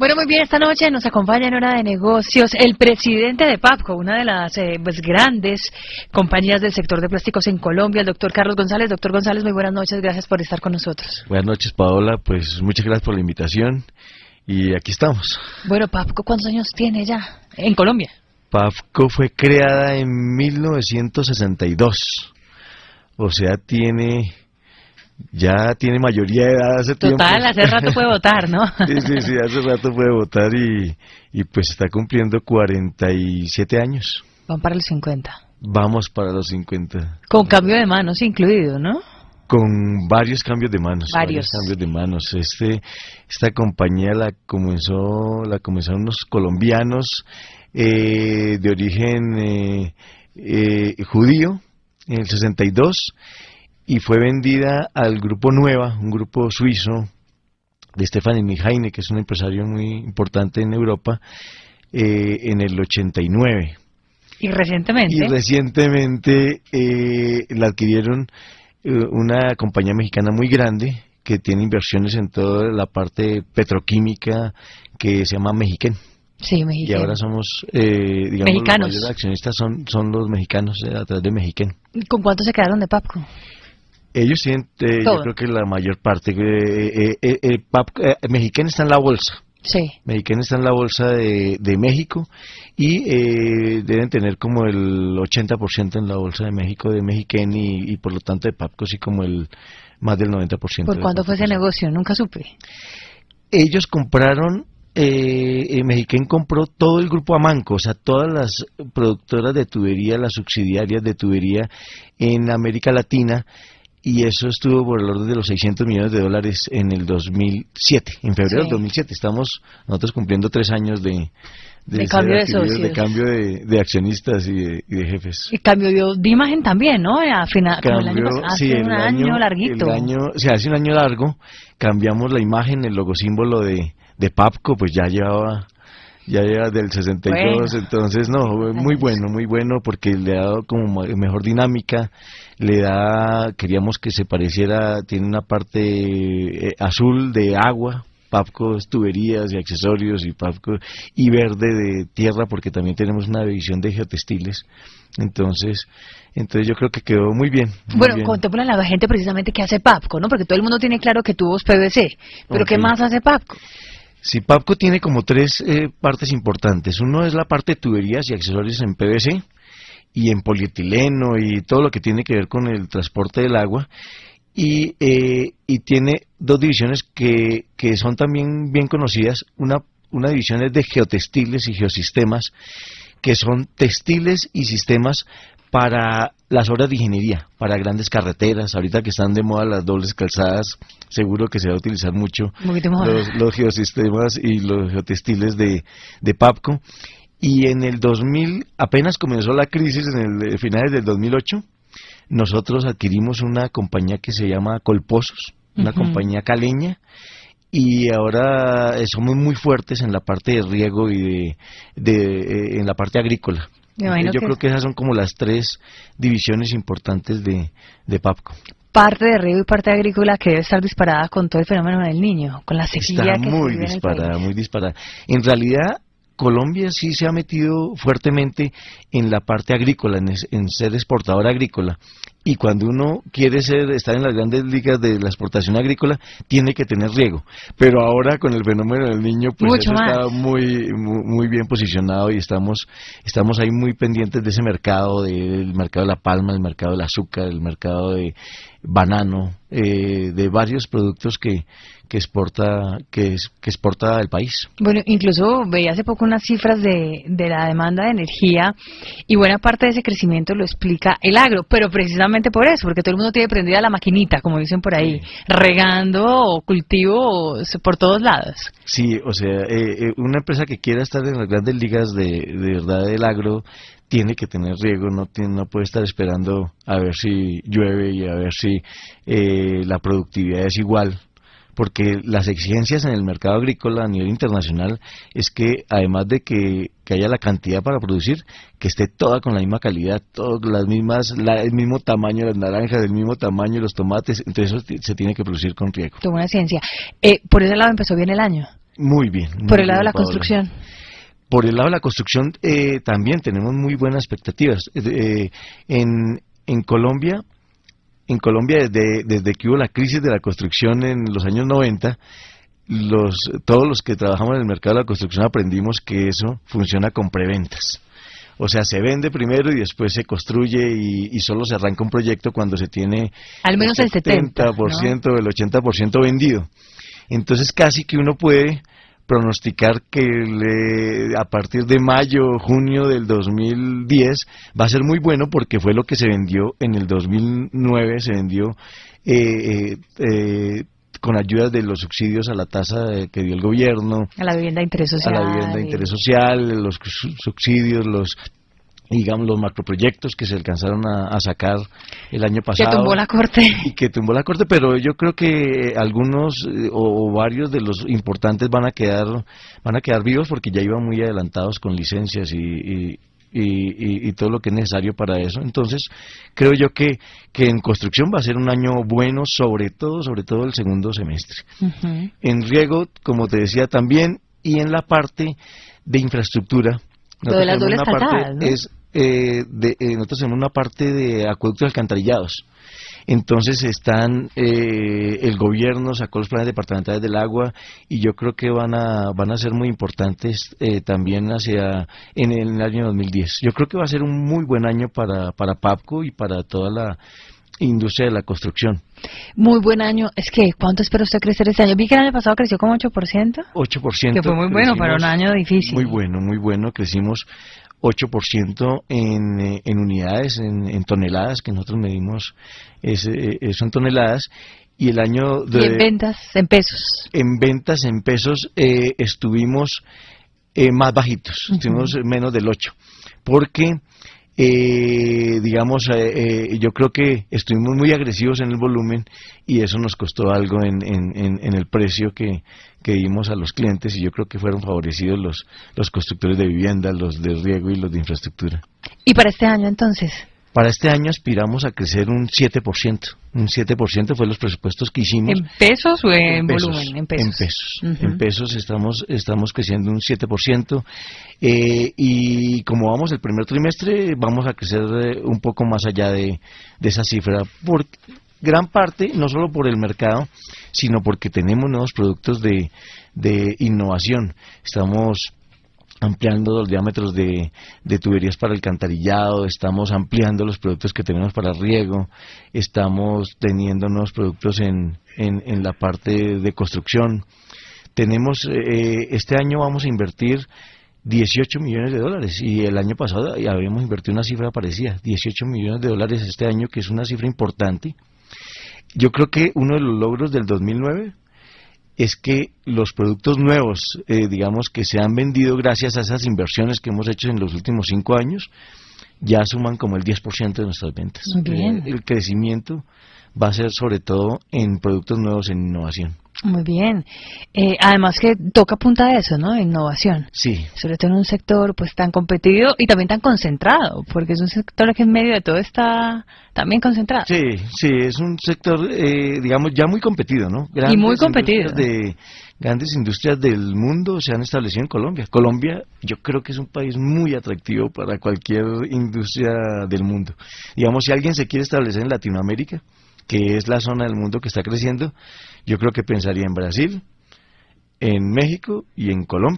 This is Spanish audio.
Bueno, muy bien, esta noche nos acompaña en Hora de Negocios el presidente de PAPCO, una de las eh, pues, grandes compañías del sector de plásticos en Colombia, el doctor Carlos González. Doctor González, muy buenas noches, gracias por estar con nosotros. Buenas noches, Paola, pues muchas gracias por la invitación y aquí estamos. Bueno, PAPCO, ¿cuántos años tiene ya en Colombia? PAPCO fue creada en 1962, o sea, tiene ya tiene mayoría de edad hace tiempo. Total, hace rato puede votar, ¿no? sí, sí, sí, hace rato puede votar y, y pues está cumpliendo 47 años. Van para los 50. Vamos para los 50. Con cambio de manos incluido, ¿no? Con varios cambios de manos. Varios. cambios de manos. Este, esta compañía la comenzó, la comenzaron unos colombianos eh, de origen eh, eh, judío en el 62 y fue vendida al grupo Nueva, un grupo suizo de Stephanie Mijaine que es un empresario muy importante en Europa, eh, en el 89. Y recientemente. Y recientemente eh, la adquirieron eh, una compañía mexicana muy grande que tiene inversiones en toda la parte petroquímica que se llama Mexiquen. Sí, Mexiquén. Y ahora somos, digamos, los accionistas son, los mexicanos atrás a través de Mexiquen. ¿Con cuánto se quedaron de Papco? Ellos tienen, yo creo que la mayor parte, eh, eh, eh, eh está en la bolsa. Sí. Mexicana está en la bolsa de, México y deben tener como el 80% en la bolsa de México de Mexiquén y, por lo tanto de Papco, sí como el más del 90%. ¿Por cuándo fue ese negocio? Nunca supe. Ellos compraron, eh, Mexiquén compró todo el grupo Amanco, o sea, todas las productoras de tubería, las subsidiarias de tubería en América Latina y eso estuvo por el orden de los 600 millones de dólares en el 2007, en febrero del 2007. Estamos nosotros cumpliendo tres años de, de, cambio de cambio de, accionistas y de, jefes. Y cambio de, imagen también, ¿no? A final, año año, larguito. o sea, hace un año largo cambiamos la imagen, el logosímbolo de, de PAPCO, pues ya llevaba ya era del 62, entonces no, muy bueno, muy bueno porque le ha dado como mejor dinámica, le da, queríamos que se pareciera, tiene una parte eh, azul de agua, Papco tuberías y accesorios y Papco y verde de tierra porque también tenemos una división de geotextiles. Entonces, entonces yo creo que quedó muy bien. bueno, contemplan a la gente precisamente qué hace Papco, ¿no? Porque todo el mundo tiene claro que tubos PVC, pero ¿qué más hace Papco? Papco tiene como tres eh, partes importantes. Uno es la parte de tuberías y accesorios en PVC y en polietileno y todo lo que tiene que ver con el transporte del agua. Eh, y, tiene dos divisiones que, que son también bien conocidas. Una, una división es de geotextiles y geosistemas que son textiles y sistemas para las obras de ingeniería, para grandes carreteras, ahorita que están de moda las dobles calzadas, seguro que se va a utilizar mucho los, geosistemas y los geotextiles de, PAPCO. Y en el 2000, apenas comenzó la crisis, en el eh, finales del 2008, nosotros adquirimos una compañía que se llama Colposos, una compañía caleña, y ahora eh, somos muy fuertes en la parte de riego y de, eh, en la parte agrícola. yo creo que esas son como las tres divisiones importantes de, PAPCO parte de riego y parte agrícola que debe estar disparada con todo el fenómeno del niño, con la sequía Está muy disparada, muy disparada. En realidad, Colombia sí se ha metido fuertemente en la parte agrícola, en ser exportadora agrícola, y cuando uno quiere ser, estar en las grandes ligas de la exportación agrícola, tiene que tener riego. Pero ahora con el fenómeno del niño, pues está muy, muy, bien posicionado y estamos, estamos ahí muy pendientes de ese mercado, del mercado de la palma, del mercado del azúcar, del mercado de banano, eh, de varios productos que, que exporta que exporta el país. Bueno, incluso veía hace poco unas cifras de, de la demanda de energía y buena parte de ese crecimiento lo explica el agro, pero precisamente por eso, porque todo el mundo tiene prendida la maquinita, como dicen por ahí, regando regando cultivos por todos lados. Sí, o sea, eh, eh, una empresa que quiera estar en las grandes ligas de, verdad del agro tiene que tener riego, no, no puede estar esperando a ver si llueve y a ver si eh, la productividad es igual porque las exigencias en el mercado agrícola a nivel internacional es que además de que, haya la cantidad para producir, que esté toda con la misma calidad, todas las mismas, el mismo tamaño las naranjas, el mismo tamaño los tomates, entonces eso se tiene que producir con riesgo. Toma una ciencia. Eh, por ese lado empezó bien el año. Muy bien. por el lado de la construcción. Por el lado de la construcción eh, también tenemos muy buenas expectativas. Eh, en, en Colombia en Colombia desde, desde que hubo la crisis de la construcción en los años 90, los, todos los que trabajamos en el mercado de la construcción aprendimos que eso funciona con preventas. O sea, se vende primero y después se construye y, solo se arranca un proyecto cuando se tiene al menos el 70%, el el 80% vendido. Entonces casi que uno puede pronosticar que a partir de mayo, junio del 2010 va a ser muy bueno porque fue lo que se vendió en el 2009, se vendió eh, eh, eh, con ayuda de los subsidios a la tasa que dio el gobierno. A la vivienda de interés social. A la vivienda de interés social, los subsidios, los digamos, los macroproyectos que se alcanzaron a, sacar el año pasado. Que tumbó la Corte. Y que tumbó la Corte, pero yo creo que algunos eh, o, varios de los importantes van a quedar van a quedar vivos porque ya iban muy adelantados con licencias y, y y, todo lo que es necesario para eso. Entonces, creo yo que, que en construcción va a ser un año bueno, sobre todo, sobre todo el segundo semestre. En riego, como te decía también, y en la parte de infraestructura. Lo de las dobles parte es eh, de, eh, nosotros en una parte de acueductos alcantarillados. Entonces están, eh, el gobierno sacó los planes departamentales del agua y yo creo que van a, van a ser muy importantes eh, también hacia, en el, año 2010. Yo creo que va a ser un muy buen año para, para PAPCO y para toda la industria de la construcción. Muy buen año. Es que, ¿cuánto espera usted crecer este año? Vi que el año pasado creció como 8%. 8%. Que fue muy bueno para un año difícil. Muy bueno, muy bueno. Crecimos 8% en, eh, en, unidades, en, toneladas, que nosotros medimos es, eh, son toneladas, y el año de... en ventas en pesos. En ventas en pesos eh, estuvimos más bajitos, estuvimos menos del 8, porque eh, digamos, eh, eh, yo creo que estuvimos muy agresivos en el volumen y eso nos costó algo en, en, el precio que, dimos a los clientes y yo creo que fueron favorecidos los, los constructores de vivienda, los de riego y los de infraestructura. ¿Y para este año entonces? Para este año aspiramos a crecer un 7%. Un 7% fue los presupuestos que hicimos. ¿En pesos o en, volumen? En pesos. En pesos, estamos, estamos creciendo un 7%. Eh, y como vamos el primer trimestre, vamos a crecer eh, un poco más allá de, esa cifra. Por gran parte, no solo por el mercado, sino porque tenemos nuevos productos de, de innovación. Estamos ampliando los diámetros de, tuberías para alcantarillado, estamos ampliando los productos que tenemos para riego, estamos teniendo nuevos productos en, en, la parte de construcción. Tenemos, eh, eh, este año vamos a invertir 18 millones de dólares y el año pasado habíamos invertido una cifra parecida, 18 millones de dólares este año, que es una cifra importante. Yo creo que uno de los logros del 2009 es que los productos nuevos, eh, digamos, que se han vendido gracias a esas inversiones que hemos hecho en los últimos cinco años, ya suman como el 10% de nuestras ventas. Eh, el crecimiento va a ser sobre todo en productos nuevos, en innovación. Muy bien. Eh, además que toca punta de eso, ¿no? Innovación. Sí. Sobre todo en un sector pues tan competido y también tan concentrado, porque es un sector que en medio de todo está también concentrado. Sí, sí, es un sector, eh, digamos, ya muy competido, ¿no? y muy competido. De, grandes industrias del mundo se han establecido en Colombia. Colombia yo creo que es un país muy atractivo para cualquier industria del mundo. Digamos, si alguien se quiere establecer en Latinoamérica, que es la zona del mundo que está creciendo, yo creo que pensaría en Brasil, en México y en Colombia.